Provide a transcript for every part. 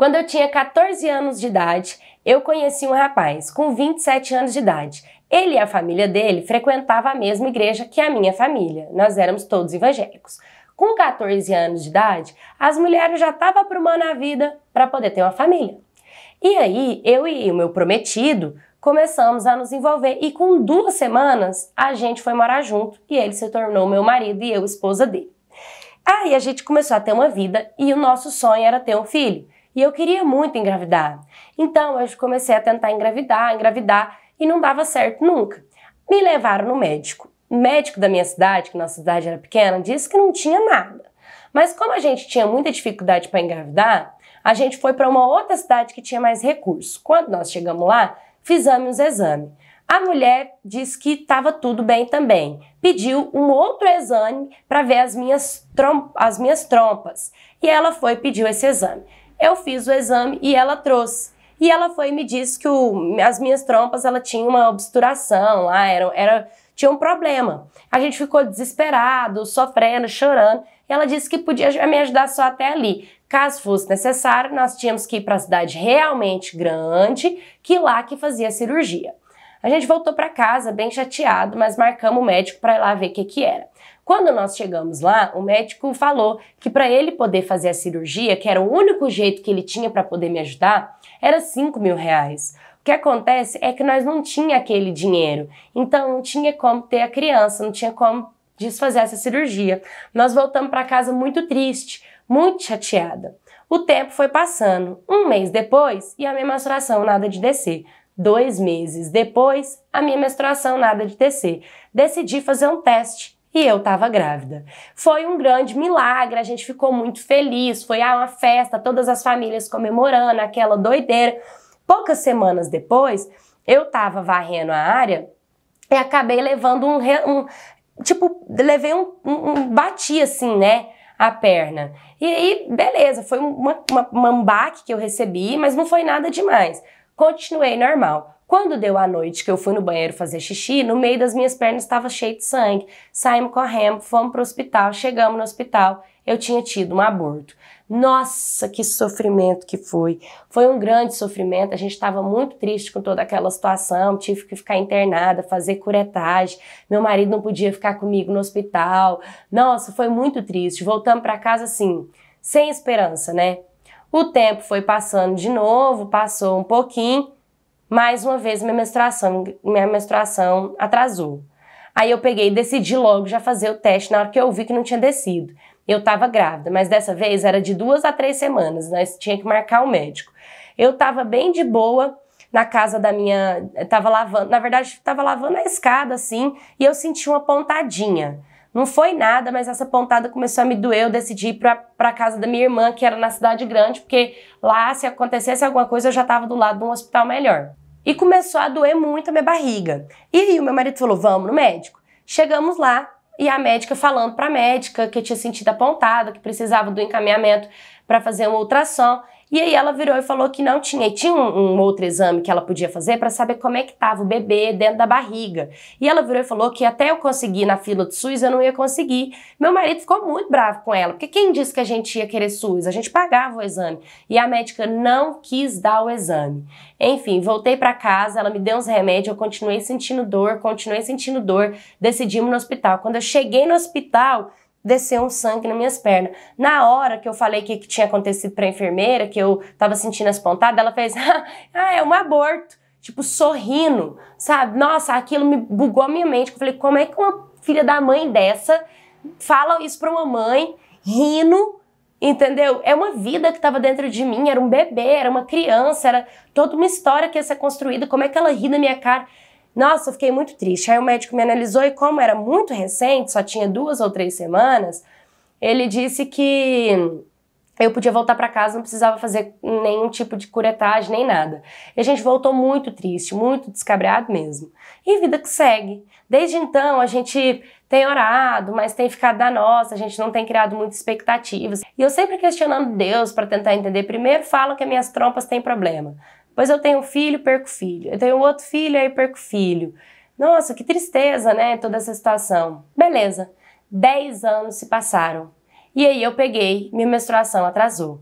Quando eu tinha 14 anos de idade, eu conheci um rapaz com 27 anos de idade. Ele e a família dele frequentavam a mesma igreja que a minha família. Nós éramos todos evangélicos. Com 14 anos de idade, as mulheres já estavam aprumando a vida para poder ter uma família. E aí, eu e o meu prometido começamos a nos envolver e com duas semanas a gente foi morar junto e ele se tornou meu marido e eu esposa dele. Aí a gente começou a ter uma vida e o nosso sonho era ter um filho. E eu queria muito engravidar. Então eu comecei a tentar engravidar, engravidar e não dava certo nunca. Me levaram no médico. O médico da minha cidade, que nossa cidade era pequena, disse que não tinha nada. Mas como a gente tinha muita dificuldade para engravidar, a gente foi para uma outra cidade que tinha mais recursos. Quando nós chegamos lá, fizemos os exames. A mulher disse que estava tudo bem também. Pediu um outro exame para ver as minhas, as minhas trompas. E ela foi e pediu esse exame. Eu fiz o exame e ela trouxe. E ela foi e me disse que o, as minhas trompas ela tinha uma obstrução, lá, era, era, tinha um problema. A gente ficou desesperado, sofrendo, chorando. E ela disse que podia me ajudar só até ali. Caso fosse necessário, nós tínhamos que ir para a cidade realmente grande, que lá que fazia a cirurgia. A gente voltou para casa bem chateado, mas marcamos o médico para ir lá ver o que, que era. Quando nós chegamos lá, o médico falou que para ele poder fazer a cirurgia, que era o único jeito que ele tinha para poder me ajudar, era 5 mil reais. O que acontece é que nós não tinha aquele dinheiro, então não tinha como ter a criança, não tinha como desfazer essa cirurgia. Nós voltamos para casa muito triste, muito chateada. O tempo foi passando, um mês depois e a minha menstruação nada de descer. Dois meses depois, a minha menstruação nada de descer. Decidi fazer um teste e eu estava grávida. Foi um grande milagre, a gente ficou muito feliz, foi ah, uma festa, todas as famílias comemorando, aquela doideira. Poucas semanas depois, eu estava varrendo a área e acabei levando um, um tipo, levei um, um, um, bati assim, né? A perna. E aí, beleza, foi uma, uma, uma que eu recebi, mas não foi nada demais. Continuei normal. Quando deu a noite que eu fui no banheiro fazer xixi, no meio das minhas pernas estava cheio de sangue. Saímos correndo, fomos para o hospital, chegamos no hospital, eu tinha tido um aborto. Nossa, que sofrimento que foi! Foi um grande sofrimento. A gente estava muito triste com toda aquela situação. Tive que ficar internada, fazer curetagem. Meu marido não podia ficar comigo no hospital. Nossa, foi muito triste. Voltamos para casa assim, sem esperança, né? O tempo foi passando de novo, passou um pouquinho mais uma vez minha menstruação, minha menstruação atrasou. Aí eu peguei e decidi logo já fazer o teste na hora que eu vi que não tinha descido. Eu estava grávida, mas dessa vez era de duas a três semanas, nós né? tinha que marcar o um médico. Eu estava bem de boa na casa da minha, estava lavando, na verdade estava lavando a escada assim, e eu senti uma pontadinha. Não foi nada, mas essa pontada começou a me doer. Eu decidi ir pra, pra casa da minha irmã, que era na cidade grande, porque lá, se acontecesse alguma coisa, eu já estava do lado de um hospital melhor. E começou a doer muito a minha barriga. E aí o meu marido falou: vamos no médico. Chegamos lá e a médica falando para a médica que eu tinha sentido apontada, que precisava do encaminhamento para fazer uma ultrassom. E aí ela virou e falou que não tinha. E tinha um, um outro exame que ela podia fazer para saber como é que estava o bebê dentro da barriga. E ela virou e falou que até eu conseguir na fila do SUS eu não ia conseguir. Meu marido ficou muito bravo com ela, porque quem disse que a gente ia querer SUS? A gente pagava o exame. E a médica não quis dar o exame. Enfim, voltei para casa, ela me deu uns remédios, eu continuei sentindo dor, continuei sentindo dor, decidimos no hospital. Quando eu cheguei no hospital, desceu um sangue nas minhas pernas. Na hora que eu falei o que, que, tinha acontecido para a enfermeira, que eu tava sentindo as pontadas, ela fez: "Ah, é um aborto". Tipo sorrindo, sabe? Nossa, aquilo me bugou a minha mente. Eu falei: "Como é que uma filha da mãe dessa fala isso para uma mãe rindo?" Entendeu? É uma vida que estava dentro de mim, era um bebê, era uma criança, era toda uma história que ia ser construída. Como é que ela ri na minha cara? Nossa, eu fiquei muito triste. Aí o médico me analisou e, como era muito recente, só tinha duas ou três semanas, ele disse que eu podia voltar para casa, não precisava fazer nenhum tipo de curetagem, nem nada. E a gente voltou muito triste, muito descabrado mesmo. E vida que segue. Desde então, a gente tem orado, mas tem ficado da nossa, a gente não tem criado muitas expectativas. E eu sempre questionando Deus para tentar entender. Primeiro, falam que minhas trompas têm problema. Depois eu tenho filho, perco filho. Eu tenho outro filho, aí perco filho. Nossa, que tristeza, né? Toda essa situação. Beleza. 10 anos se passaram. E aí eu peguei, minha menstruação atrasou.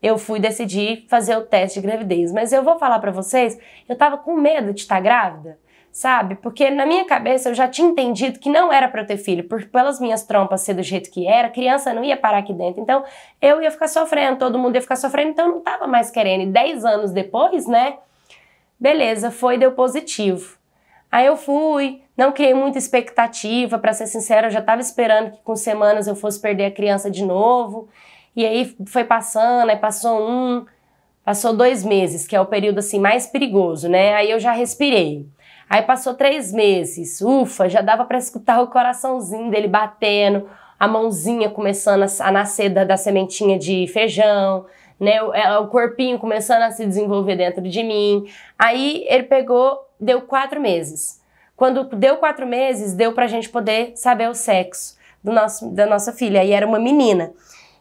Eu fui decidir fazer o teste de gravidez, mas eu vou falar para vocês, eu tava com medo de estar grávida sabe? Porque na minha cabeça eu já tinha entendido que não era para eu ter filho, porque pelas minhas trompas ser do jeito que era, criança não ia parar aqui dentro. Então eu ia ficar sofrendo, todo mundo ia ficar sofrendo, então eu não tava mais querendo. E 10 anos depois, né? Beleza, foi deu positivo. Aí eu fui, não criei muita expectativa, para ser sincera, eu já tava esperando que com semanas eu fosse perder a criança de novo. E aí foi passando, aí passou um, passou dois meses, que é o período assim mais perigoso, né? Aí eu já respirei. Aí passou três meses, ufa, já dava para escutar o coraçãozinho dele batendo, a mãozinha começando a nascer da, da sementinha de feijão, né? O, é, o, corpinho começando a se desenvolver dentro de mim. Aí ele pegou, deu quatro meses. Quando deu quatro meses, deu pra gente poder saber o sexo do nosso, da nossa filha. E era uma menina.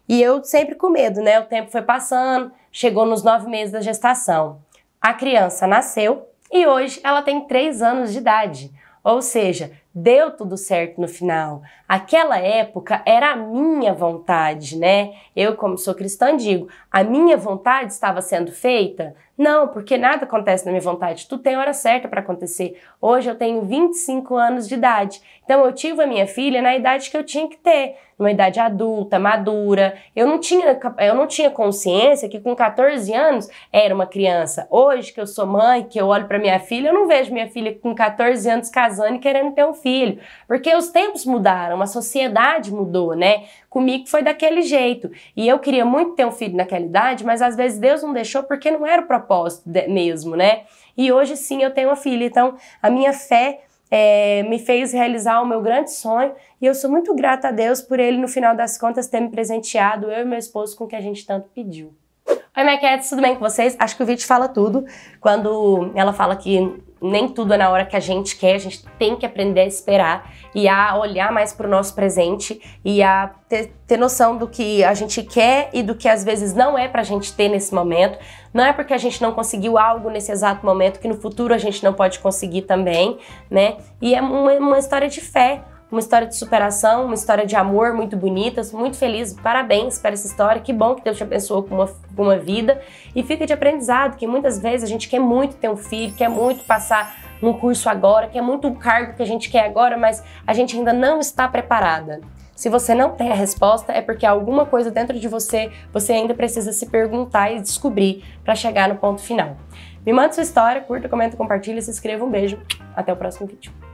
E eu sempre com medo, né? O tempo foi passando, chegou nos nove meses da gestação. A criança nasceu, e hoje ela tem 3 anos de idade. Ou seja, deu tudo certo no final. Aquela época era a minha vontade, né? Eu, como sou cristã, digo: a minha vontade estava sendo feita? Não, porque nada acontece na minha vontade. Tu tem hora certa para acontecer. Hoje eu tenho 25 anos de idade. Então eu tive a minha filha na idade que eu tinha que ter, numa idade adulta, madura. Eu não tinha, eu não tinha consciência que com 14 anos era uma criança. Hoje que eu sou mãe, que eu olho para minha filha, eu não vejo minha filha com 14 anos casando e querendo ter um filho filho, porque os tempos mudaram, a sociedade mudou, né? Comigo foi daquele jeito. E eu queria muito ter um filho naquela idade, mas às vezes Deus não deixou porque não era o propósito mesmo, né? E hoje sim eu tenho uma filha, então a minha fé é, me fez realizar o meu grande sonho e eu sou muito grata a Deus por ele, no final das contas, ter me presenteado, eu e meu esposo, com o que a gente tanto pediu. Oi, Maquete, tudo bem com vocês? Acho que o vídeo fala tudo. Quando ela fala que nem tudo é na hora que a gente quer, a gente tem que aprender a esperar e a olhar mais para o nosso presente e a ter, ter, noção do que a gente quer e do que às vezes não é para a gente ter nesse momento. Não é porque a gente não conseguiu algo nesse exato momento que no futuro a gente não pode conseguir também, né? E é uma, uma história de fé uma história de superação, uma história de amor muito bonita, muito feliz, parabéns para essa história, que bom que Deus te abençoou com uma, com uma vida e fica de aprendizado, que muitas vezes a gente quer muito ter um filho, quer muito passar num curso agora, quer muito um cargo que a gente quer agora, mas a gente ainda não está preparada. Se você não tem a resposta, é porque alguma coisa dentro de você você ainda precisa se perguntar e descobrir para chegar no ponto final. Me manda sua história, curta, comenta, compartilha, se inscreva. Um beijo. Até o próximo vídeo.